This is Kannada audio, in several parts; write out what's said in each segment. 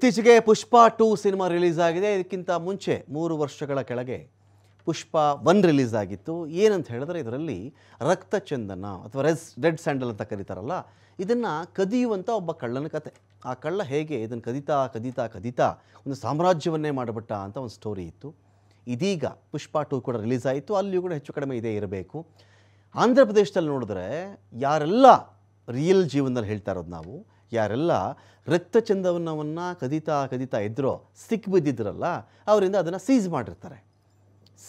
ಇತ್ತೀಚೆಗೆ ಪುಷ್ಪ ಟೂ ಸಿನಿಮಾ ರಿಲೀಸ್ ಆಗಿದೆ ಇದಕ್ಕಿಂತ ಮುಂಚೆ ಮೂರು ವರ್ಷಗಳ ಕೆಳಗೆ ಪುಷ್ಪ ಒನ್ ರಿಲೀಸ್ ಆಗಿತ್ತು ಏನಂತ ಹೇಳಿದ್ರೆ ಇದರಲ್ಲಿ ರಕ್ತ ಚಂದನ ಅಥವಾ ರೆಸ್ ರೆಡ್ ಸ್ಯಾಂಡಲ್ ಅಂತ ಕರೀತಾರಲ್ಲ ಇದನ್ನು ಕದಿಯುವಂಥ ಒಬ್ಬ ಕಳ್ಳನ ಕತೆ ಆ ಕಳ್ಳ ಹೇಗೆ ಇದನ್ನು ಕದಿತಾ ಕದಿತಾ ಕದಿತಾ ಒಂದು ಸಾಮ್ರಾಜ್ಯವನ್ನೇ ಮಾಡಿಬಿಟ್ಟ ಅಂತ ಒಂದು ಸ್ಟೋರಿ ಇತ್ತು ಇದೀಗ ಪುಷ್ಪ ಟೂ ಕೂಡ ರಿಲೀಸ್ ಆಯಿತು ಅಲ್ಲಿಯೂ ಕೂಡ ಹೆಚ್ಚು ಕಡಿಮೆ ಇದೇ ಇರಬೇಕು ಆಂಧ್ರ ಪ್ರದೇಶದಲ್ಲಿ ನೋಡಿದ್ರೆ ಯಾರೆಲ್ಲ ರಿಯಲ್ ಜೀವನದಲ್ಲಿ ಹೇಳ್ತಾ ಇರೋದು ನಾವು ಯಾರೆಲ್ಲ ರಕ್ತ ಚಂದವನವನ್ನು ಕದಿತಾ ಕದಿತಾ ಇದ್ದರೋ ಬಿದ್ದಿದ್ರಲ್ಲ ಅವರಿಂದ ಅದನ್ನು ಸೀಸ್ ಮಾಡಿರ್ತಾರೆ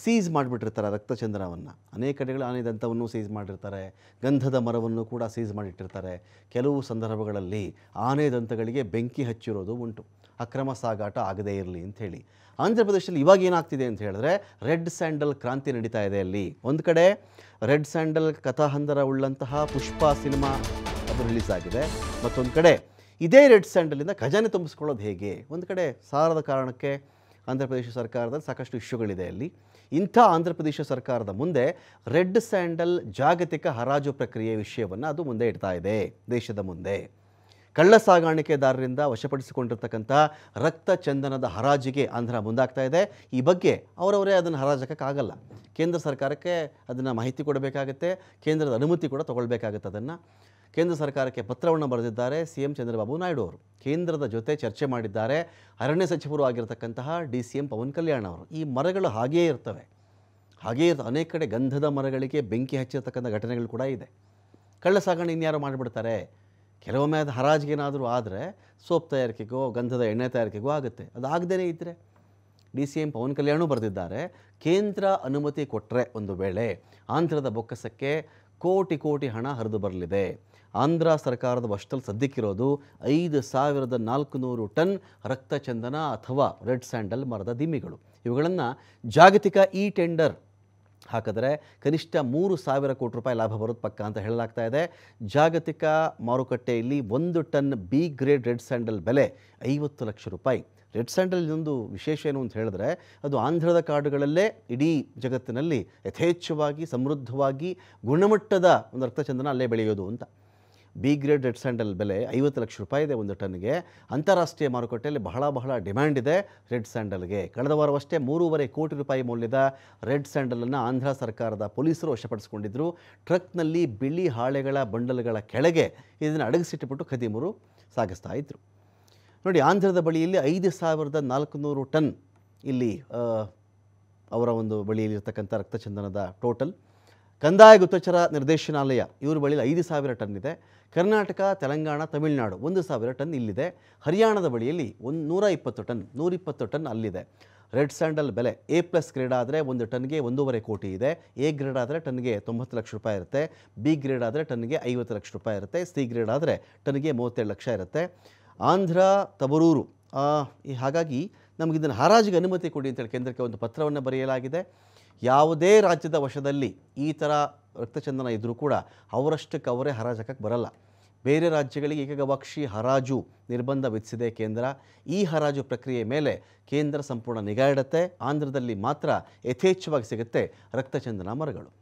ಸೀಸ್ ಮಾಡಿಬಿಟ್ಟಿರ್ತಾರೆ ರಕ್ತ ಚಂದನವನ್ನು ಅನೇಕ ಕಡೆಗಳು ದಂತವನ್ನು ಸೀಸ್ ಮಾಡಿರ್ತಾರೆ ಗಂಧದ ಮರವನ್ನು ಕೂಡ ಸೀಸ್ ಮಾಡಿಟ್ಟಿರ್ತಾರೆ ಕೆಲವು ಸಂದರ್ಭಗಳಲ್ಲಿ ಆನೆ ದಂತಗಳಿಗೆ ಬೆಂಕಿ ಹಚ್ಚಿರೋದು ಉಂಟು ಅಕ್ರಮ ಸಾಗಾಟ ಆಗದೇ ಇರಲಿ ಅಂಥೇಳಿ ಆಂಧ್ರ ಪ್ರದೇಶದಲ್ಲಿ ಇವಾಗ ಏನಾಗ್ತಿದೆ ಅಂತ ಹೇಳಿದ್ರೆ ರೆಡ್ ಸ್ಯಾಂಡಲ್ ಕ್ರಾಂತಿ ನಡೀತಾ ಇದೆ ಅಲ್ಲಿ ಒಂದು ಕಡೆ ರೆಡ್ ಸ್ಯಾಂಡಲ್ ಕಥಾಹಂದರ ಉಳ್ಳಂತಹ ಪುಷ್ಪ ಸಿನಿಮಾ ಅದು ರಿಲೀಸ್ ಆಗಿದೆ ಮತ್ತೊಂದು ಕಡೆ ಇದೇ ರೆಡ್ ಸ್ಯಾಂಡಲಿಂದ ಖಜಾನೆ ತುಂಬಿಸ್ಕೊಳ್ಳೋದು ಹೇಗೆ ಒಂದು ಕಡೆ ಸಾರದ ಕಾರಣಕ್ಕೆ ಆಂಧ್ರ ಪ್ರದೇಶ ಸರ್ಕಾರದಲ್ಲಿ ಸಾಕಷ್ಟು ಇಶ್ಯೂಗಳಿದೆ ಅಲ್ಲಿ ಇಂಥ ಆಂಧ್ರ ಪ್ರದೇಶ ಸರ್ಕಾರದ ಮುಂದೆ ರೆಡ್ ಸ್ಯಾಂಡಲ್ ಜಾಗತಿಕ ಹರಾಜು ಪ್ರಕ್ರಿಯೆ ವಿಷಯವನ್ನು ಅದು ಮುಂದೆ ಇಡ್ತಾ ಇದೆ ದೇಶದ ಮುಂದೆ ಕಳ್ಳ ಸಾಗಾಣಿಕೆದಾರರಿಂದ ವಶಪಡಿಸಿಕೊಂಡಿರ್ತಕ್ಕಂಥ ರಕ್ತ ಚಂದನದ ಹರಾಜಿಗೆ ಆಂಧ್ರ ಮುಂದಾಗ್ತಾ ಇದೆ ಈ ಬಗ್ಗೆ ಅವರವರೇ ಅದನ್ನು ಹರಾಜಕ್ಕಾಗಲ್ಲ ಕೇಂದ್ರ ಸರ್ಕಾರಕ್ಕೆ ಅದನ್ನು ಮಾಹಿತಿ ಕೊಡಬೇಕಾಗುತ್ತೆ ಕೇಂದ್ರದ ಅನುಮತಿ ಕೂಡ ತಗೊಳ್ಬೇಕಾಗತ್ತೆ ಅದನ್ನು ಕೇಂದ್ರ ಸರ್ಕಾರಕ್ಕೆ ಪತ್ರವನ್ನು ಬರೆದಿದ್ದಾರೆ ಸಿ ಎಂ ಚಂದ್ರಬಾಬು ನಾಯ್ಡು ಅವರು ಕೇಂದ್ರದ ಜೊತೆ ಚರ್ಚೆ ಮಾಡಿದ್ದಾರೆ ಅರಣ್ಯ ಸಚಿವರು ಆಗಿರತಕ್ಕಂತಹ D C M Pawan Kalyan ಅವರು ಈ ಮರಗಳು ಹಾಗೆಯೇ ಇರ್ತವೆ ಹಾಗೆಯೇ ಅನೇಕ ಕಡೆ ಗಂಧದ ಮರಗಳಿಗೆ ಬೆಂಕಿ ಹಚ್ಚಿರತಕ್ಕಂಥ ಘಟನೆಗಳು ಕೂಡ ಇದೆ ಕಳ್ಳ ಸಾಗಣೆ ಇನ್ಯಾರು ಮಾಡಿಬಿಡ್ತಾರೆ ಕೆಲವೊಮ್ಮೆ ಅದು ಹರಾಜಿಗೇನಾದರೂ ಆದರೆ ಸೋಪ್ ತಯಾರಿಕೆಗೋ ಗಂಧದ ಎಣ್ಣೆ ತಯಾರಿಕೆಗೋ ಆಗುತ್ತೆ ಅದು ಆಗದೇ ಇದ್ದರೆ ಡಿ ಸಿ ಎಂ ಪವನ್ ಕಲ್ಯಾಣೂ ಬರೆದಿದ್ದಾರೆ ಕೇಂದ್ರ ಅನುಮತಿ ಕೊಟ್ಟರೆ ಒಂದು ವೇಳೆ ಆಂಧ್ರದ ಬೊಕ್ಕಸಕ್ಕೆ ಕೋಟಿ ಕೋಟಿ ಹಣ ಹರಿದು ಬರಲಿದೆ ಆಂಧ್ರ ಸರ್ಕಾರದ ವಶದಲ್ಲಿ ಸದ್ಯಕ್ಕಿರೋದು ಐದು ಸಾವಿರದ ನಾಲ್ಕುನೂರು ಟನ್ ಚಂದನ ಅಥವಾ ರೆಡ್ ಸ್ಯಾಂಡಲ್ ಮರದ ದಿಮ್ಮಿಗಳು ಇವುಗಳನ್ನು ಜಾಗತಿಕ ಇ ಟೆಂಡರ್ ಹಾಕಿದ್ರೆ ಕನಿಷ್ಠ ಮೂರು ಸಾವಿರ ಕೋಟಿ ರೂಪಾಯಿ ಲಾಭ ಬರೋದು ಪಕ್ಕ ಅಂತ ಹೇಳಲಾಗ್ತಾ ಇದೆ ಜಾಗತಿಕ ಮಾರುಕಟ್ಟೆಯಲ್ಲಿ ಒಂದು ton B grade red sandal ಬೆಲೆ ಐವತ್ತು ಲಕ್ಷ ರೂಪಾಯಿ ರೆಡ್ ಸ್ಯಾಂಡಲ್ ಇದೊಂದು ವಿಶೇಷ ಏನು ಅಂತ ಹೇಳಿದ್ರೆ ಅದು ಆಂಧ್ರದ ಕಾಡುಗಳಲ್ಲೇ ಇಡೀ ಜಗತ್ತಿನಲ್ಲಿ ಯಥೇಚ್ಛವಾಗಿ ಸಮೃದ್ಧವಾಗಿ ಗುಣಮಟ್ಟದ ಒಂದು ರಕ್ತಚಂದನ ಅಲ್ಲೇ ಬೆಳೆಯೋದು ಅಂತ ಬಿ ಗ್ರೇಡ್ ರೆಡ್ ಸ್ಯಾಂಡಲ್ ಬೆಲೆ ಐವತ್ತು ಲಕ್ಷ ರೂಪಾಯಿ ಇದೆ ಒಂದು ಟನ್ಗೆ ಅಂತಾರಾಷ್ಟ್ರೀಯ ಮಾರುಕಟ್ಟೆಯಲ್ಲಿ ಬಹಳ ಬಹಳ ಡಿಮ್ಯಾಂಡ್ ಇದೆ ರೆಡ್ ಸ್ಯಾಂಡಲ್ಗೆ ಕಳೆದ ವಾರವಷ್ಟೇ ಮೂರುವರೆ ಕೋಟಿ ರೂಪಾಯಿ ಮೌಲ್ಯದ ರೆಡ್ ಸ್ಯಾಂಡಲನ್ನು ಆಂಧ್ರ ಸರ್ಕಾರದ ಪೊಲೀಸರು ವಶಪಡಿಸಿಕೊಂಡಿದ್ದರು ಟ್ರಕ್ನಲ್ಲಿ ಬಿಳಿ ಹಾಳೆಗಳ ಬಂಡಲ್ಗಳ ಕೆಳಗೆ ಇದನ್ನು ಅಡಗಿಸಿಟ್ಟುಬಿಟ್ಟು ಖದೀಮರು ಸಾಗಿಸ್ತಾ ಇದ್ದರು ನೋಡಿ ಆಂಧ್ರದ ಬಳಿಯಲ್ಲಿ ಐದು ಸಾವಿರದ ನಾಲ್ಕುನೂರು ಟನ್ ಇಲ್ಲಿ ಅವರ ಒಂದು ಬಳಿಯಲ್ಲಿರ್ತಕ್ಕಂಥ ರಕ್ತಚಂದನದ ಟೋಟಲ್ ಕಂದಾಯ ಗುಪ್ತಚರ ನಿರ್ದೇಶನಾಲಯ ಇವರ ಬಳಿ ಐದು ಸಾವಿರ ಟನ್ ಇದೆ ಕರ್ನಾಟಕ ತೆಲಂಗಾಣ ತಮಿಳುನಾಡು ಒಂದು ಸಾವಿರ ಟನ್ ಇಲ್ಲಿದೆ ಹರಿಯಾಣದ ಬಳಿಯಲ್ಲಿ ಒಂದು ನೂರ ಇಪ್ಪತ್ತು ಟನ್ ನೂರಿಪ್ಪತ್ತು ಟನ್ ಅಲ್ಲಿದೆ ರೆಡ್ ಸ್ಯಾಂಡಲ್ ಬೆಲೆ ಎ ಪ್ಲಸ್ ಗ್ರೇಡ್ ಆದರೆ ಒಂದು ಟನ್ಗೆ ಒಂದೂವರೆ ಕೋಟಿ ಇದೆ ಎ ಗ್ರೇಡ್ ಆದರೆ ಟನ್ಗೆ ತೊಂಬತ್ತು ಲಕ್ಷ ರೂಪಾಯಿ ಇರುತ್ತೆ ಬಿ ಗ್ರೇಡ್ ಆದರೆ ಟನ್ಗೆ ಐವತ್ತು ಲಕ್ಷ ರೂಪಾಯಿ ಇರುತ್ತೆ ಸಿ ಗ್ರೇಡ್ ಆದರೆ ಟನ್ಗೆ ಮೂವತ್ತೇಳು ಲಕ್ಷ ಇರುತ್ತೆ ಆಂಧ್ರ ತಬರೂರು ಹಾಗಾಗಿ ನಮಗಿದನ್ನು ಹರಾಜಿಗೆ ಅನುಮತಿ ಕೊಡಿ ಅಂತೇಳಿ ಕೇಂದ್ರಕ್ಕೆ ಒಂದು ಪತ್ರವನ್ನು ಬರೆಯಲಾಗಿದೆ ಯಾವುದೇ ರಾಜ್ಯದ ವಶದಲ್ಲಿ ಈ ಥರ ರಕ್ತಚಂದನ ಇದ್ದರೂ ಕೂಡ ಅವರಷ್ಟಕ್ಕೆ ಅವರೇ ಹರಾಜಕ್ಕೆ ಬರಲ್ಲ ಬೇರೆ ರಾಜ್ಯಗಳಿಗೆ ಏಕಗವಾಕ್ಷಿ ಹರಾಜು ನಿರ್ಬಂಧ ವಿಧಿಸಿದೆ ಕೇಂದ್ರ ಈ ಹರಾಜು ಪ್ರಕ್ರಿಯೆ ಮೇಲೆ ಕೇಂದ್ರ ಸಂಪೂರ್ಣ ನಿಗಾ ಇಡುತ್ತೆ ಆಂಧ್ರದಲ್ಲಿ ಮಾತ್ರ ಯಥೇಚ್ಛವಾಗಿ ಸಿಗುತ್ತೆ ರಕ್ತಚಂದನ ಮರಗಳು